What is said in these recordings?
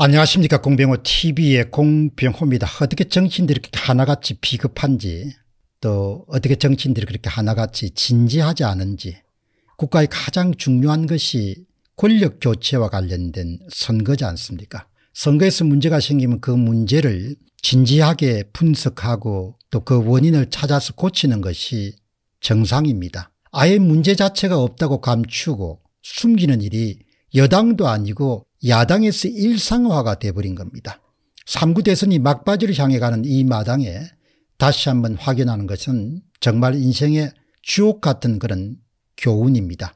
안녕하십니까 공병호 tv의 공병호입니다. 어떻게 정치인들이 그렇게 하나같이 비급한지 또 어떻게 정치인들이 그렇게 하나같이 진지하지 않은지 국가의 가장 중요한 것이 권력 교체와 관련된 선거지 않습니까 선거에서 문제가 생기면 그 문제를 진지하게 분석하고 또 그 원인을 찾아서 고치는 것이 정상입니다. 아예 문제 자체가 없다고 감추고 숨기는 일이 여당도 아니고 야당에서 일상화가 돼버린 겁니다. 3구 대선이 막바지를 향해 가는 이 마당에 다시 한번 확인하는 것은 정말 인생의 주옥 같은 그런 교훈입니다.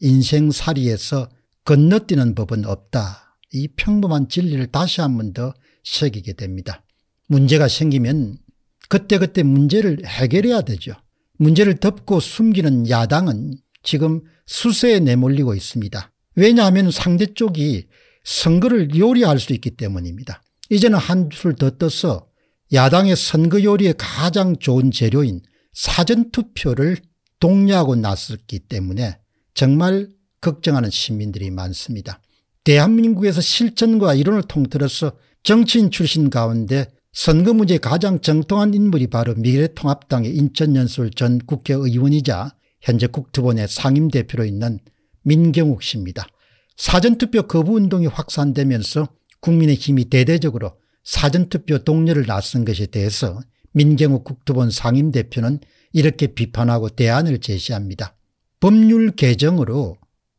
인생살이에서 건너뛰는 법은 없다. 이 평범한 진리를 다시 한번더 새기게 됩니다. 문제가 생기면 그때그때 문제를 해결해야 되죠. 문제를 덮고 숨기는 야당은 지금 수세에 내몰리고 있습니다. 왜냐하면 상대 쪽이 선거를 요리할 수 있기 때문입니다. 이제는 한 줄 더 떠서 야당의 선거 요리에 가장 좋은 재료인 사전투표를 독려하고 나섰기 때문에 정말 걱정하는 시민들이 많습니다. 대한민국에서 실천과 이론을 통틀어서 정치인 출신 가운데 선거 문제에 가장 정통한 인물이 바로 미래통합당의 인천연술 전 국회의원이자 현재 국토본의 상임대표로 있는 민경욱 씨입니다. 사전투표 거부운동이 확산되면서 국민의힘이 대대적으로 사전투표 동료를 낳선 것에 대해서 민경욱 국토본 상임대표는 이렇게 비판하고 대안을 제시합니다. 법률 개정으로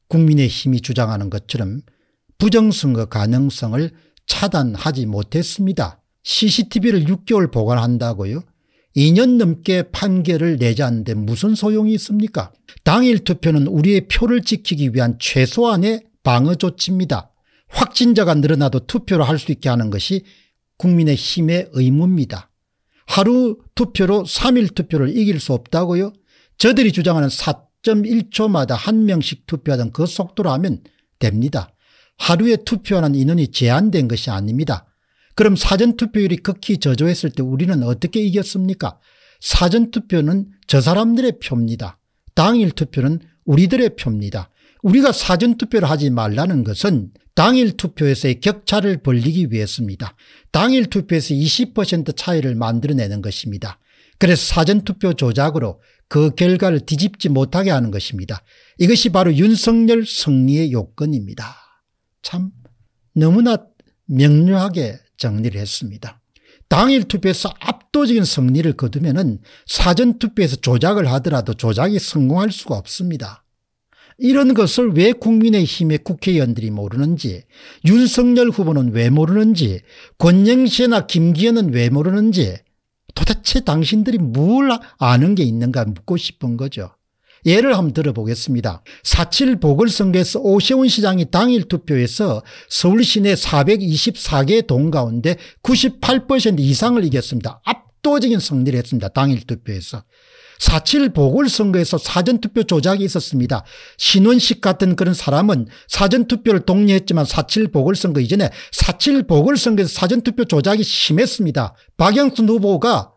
국민의힘이 주장하는 것처럼 부정선거 가능성을 차단하지 못했습니다. CCTV를 6개월 보관한다고요? 2년 넘게 판결을 내자는데 무슨 소용이 있습니까? 당일 투표는 우리의 표를 지키기 위한 최소한의 방어 조치입니다. 확진자가 늘어나도 투표를 할 수 있게 하는 것이 국민의힘의 의무입니다. 하루 투표로 3일 투표를 이길 수 없다고요? 저들이 주장하는 4.1초마다 한 명씩 투표하던 그 속도로 하면 됩니다. 하루에 투표하는 인원이 제한된 것이 아닙니다. 그럼 사전투표율이 극히 저조했을 때 우리는 어떻게 이겼습니까? 사전투표는 저 사람들의 표입니다. 당일투표는 우리들의 표입니다. 우리가 사전투표를 하지 말라는 것은 당일 투표에서의 격차를 벌리기 위해서입니다. 당일 투표에서 20% 차이를 만들어내는 것입니다. 그래서 사전투표 조작으로 그 결과를 뒤집지 못하게 하는 것입니다. 이것이 바로 윤석열 승리의 요건입니다. 참 너무나 명료하게 정리를 했습니다. 당일 투표에서 압도적인 승리를 거두면 사전투표에서 조작을 하더라도 조작이 성공할 수가 없습니다. 이런 것을 왜 국민의힘의 국회의원들이 모르는지 윤석열 후보는 왜 모르는지 권영세나 김기현은 왜 모르는지 도대체 당신들이 뭘 아는 게 있는가 묻고 싶은 거죠. 예를 한번 들어보겠습니다. 4.7 보궐선거에서 오세훈 시장이 당일 투표에서 서울 시내 424개 동 가운데 98% 이상을 이겼습니다. 압도적인 승리를 했습니다. 당일 투표에서. 4.7 보궐선거에서 사전투표 조작이 있었습니다. 신원식 같은 그런 사람은 사전투표를 독려했지만 사칠 보궐선거 이전에 사칠 보궐선거에서 사전투표 조작이 심했습니다. 박영순 후보가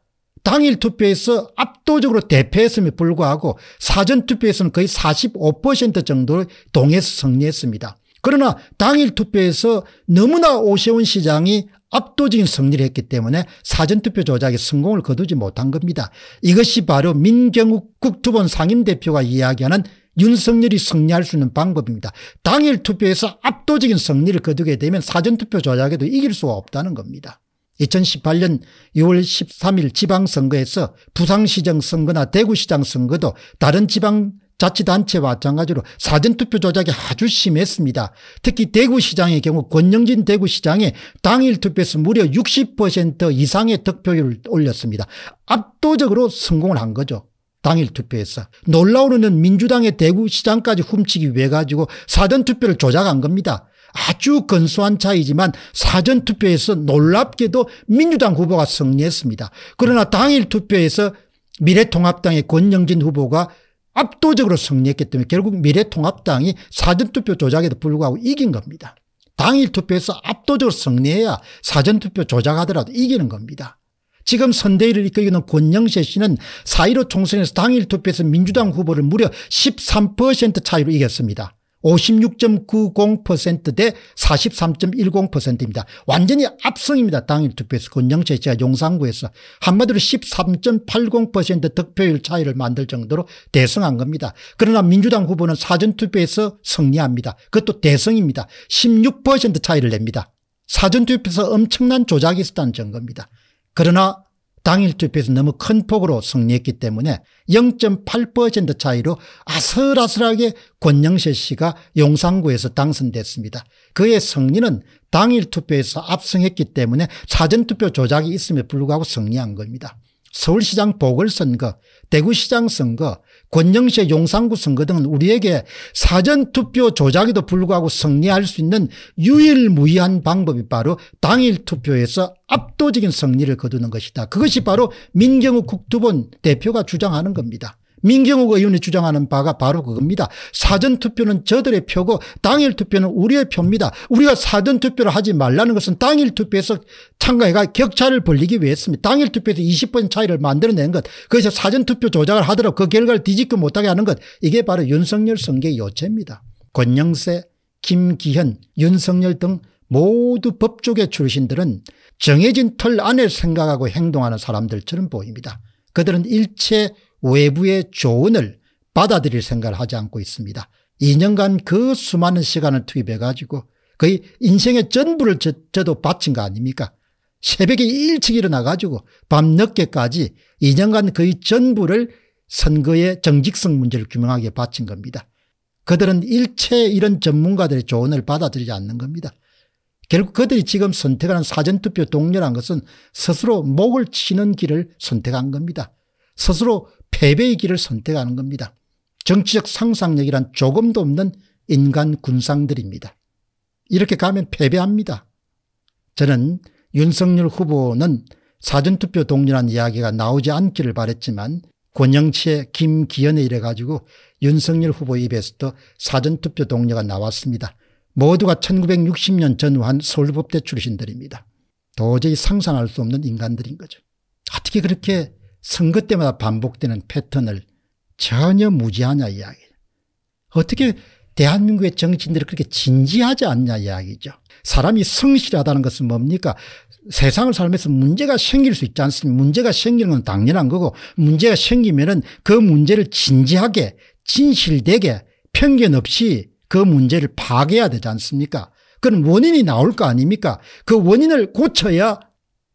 당일 투표에서 압도적으로 대패했음에 불구하고 사전투표에서는 거의 45% 정도 동해서 승리했습니다. 그러나 당일 투표에서 너무나 오세훈 시장이 압도적인 승리를 했기 때문에 사전투표 조작에 성공을 거두지 못한 겁니다. 이것이 바로 민경욱 국투본 상임대표가 이야기하는 윤석열이 승리할 수 있는 방법입니다. 당일 투표에서 압도적인 승리를 거두게 되면 사전투표 조작에도 이길 수가 없다는 겁니다. 2018년 6월 13일 지방선거에서 부산시장 선거나 대구시장 선거도 다른 지방 자치단체 와 마찬가지로 사전투표 조작이 아주 심했습니다. 특히 대구시장의 경우 권영진 대구시장의 당일 투표에서 무려 60% 이상의 득표율을 올렸습니다. 압도적으로 성공을 한 거죠. 당일 투표에서 놀라우는 민주당의 대구시장까지 훔치기 위해 가지고 사전투표를 조작한 겁니다. 아주 건수한 차이지만 사전투표에서 놀랍게도 민주당 후보가 승리했습니다. 그러나 당일 투표에서 미래통합당의 권영진 후보가 압도적으로 승리했기 때문에 결국 미래통합당이 사전투표 조작에도 불구하고 이긴 겁니다. 당일 투표에서 압도적으로 승리해야 사전투표 조작하더라도 이기는 겁니다. 지금 선대위를 이끌는 권영세 씨는 4.15 총선에서 당일 투표에서 민주당 후보를 무려 13% 차이로 이겼습니다. 56.90%대 43.10%입니다. 완전히 압승입니다. 당일 투표에서 권영철씨가 용산구에서 한마디로 13.80% 득표율 차이를 만들 정도로 대승한 겁니다. 그러나 민주당 후보는 사전투표에서 승리합니다. 그것도 대승입니다. 16% 차이를 냅니다. 사전투표에서 엄청난 조작이 있었다는 증거입니다. 그러나 당일 투표에서 너무 큰 폭으로 승리했기 때문에 0.8% 차이로 아슬아슬하게 권영세 씨가 용산구에서 당선됐습니다. 그의 승리는 당일 투표에서 압승했기 때문에 사전투표 조작이 있음에 불구하고 승리한 겁니다. 서울시장 보궐선거, 대구시장 선거, 권영세 용산구 선거 등은 우리에게 사전투표 조작에도 불구하고 승리할 수 있는 유일무이한 방법이 바로 당일 투표에서 압도적인 승리를 거두는 것이다. 그것이 바로 민경욱 국토본 대표가 주장하는 겁니다. 민경욱 의원이 주장하는 바가 바로 그겁니다. 사전투표는 저들의 표고 당일투표는 우리의 표입니다. 우리가 사전투표를 하지 말라는 것은 당일투표에서 참가해가 격차를 벌리기 위해서입니다. 당일투표에서 20번 차이를 만들어낸 것 그것이 사전투표 조작을 하더라도 그 결과를 뒤집고 못하게 하는 것 이게 바로 윤석열 선거의 요체입니다. 권영세, 김기현, 윤석열 등 모두 법조계 출신들은 정해진 틀 안에 생각하고 행동하는 사람들처럼 보입니다. 그들은 일체 외부의 조언을 받아들일 생각을 하지 않고 있습니다. 2년간 그 수많은 시간을 투입해 가지고 거의 인생의 전부를 저, 저도 바친 거 아닙니까 새벽에 일찍 일어나 가지고 밤늦게까지 2년간 거의 전부를 선거의 정직성 문제를 규명하게 바친 겁니다. 그들은 일체 이런 전문가들의 조언을 받아들이지 않는 겁니다. 결국 그들이 지금 선택하는 사전투표 동료란 것은 스스로 목을 치는 길을 선택한 겁니다. 스스로 패배의 길을 선택하는 겁니다. 정치적 상상력이란 조금도 없는 인간 군상들입니다. 이렇게 가면 패배합니다. 저는 윤석열 후보는 사전투표 동료란 이야기가 나오지 않기를 바랬지만 권영치의 김기현에 이래가지고 윤석열 후보 입에서도 사전투표 동료가 나왔습니다. 모두가 1960년 전후한 서울법대 출신들입니다. 도저히 상상할 수 없는 인간들인 거죠. 어떻게 그렇게 선거 때마다 반복되는 패턴을 전혀 무지하냐 이야기 어떻게 대한민국의 정치인들이 그렇게 진지하지 않냐 이야기죠. 사람이 성실하다는 것은 뭡니까 세상을 살면서 문제가 생길 수 있지 않습니까 문제가 생기는 건 당연한 거고 문제가 생기면 은그 문제를 진지하게 진실되게 편견 없이 그 문제를 파괴해야 되지 않습니까 그건 원인이 나올 거 아닙니까 그 원인을 고쳐야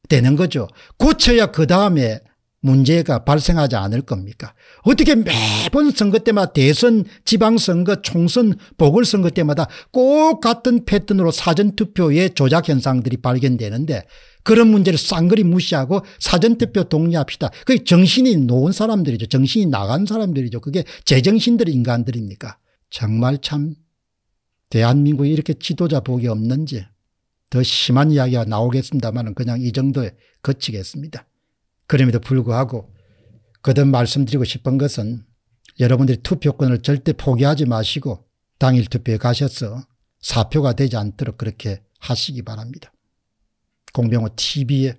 되는 거죠. 고쳐야 그 다음에 문제가 발생하지 않을 겁니까 어떻게 매번 선거 때마다 대선 지방선거 총선 보궐선거 때마다 꼭 같은 패턴으로 사전투표의 조작 현상들이 발견되는데 그런 문제를 쌍그리 무시하고 사전투표 동의합시다. 그게 정신이 놓은 사람들이죠. 정신이 나간 사람들이죠. 그게 제정신들 인간들입니까 정말 참 대한민국에 이렇게 지도자 복이 없는지 더 심한 이야기가 나오겠습니다만 그냥 이 정도에 그치겠습니다. 그럼에도 불구하고 거듭 말씀드리고 싶은 것은 여러분들이 투표권을 절대 포기하지 마시고 당일 투표에 가셔서 사표가 되지 않도록 그렇게 하시기 바랍니다. 공병호 TV의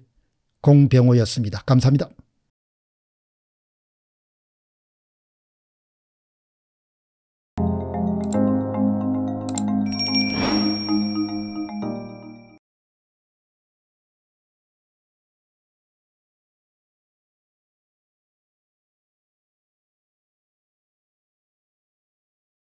공병호였습니다. 감사합니다.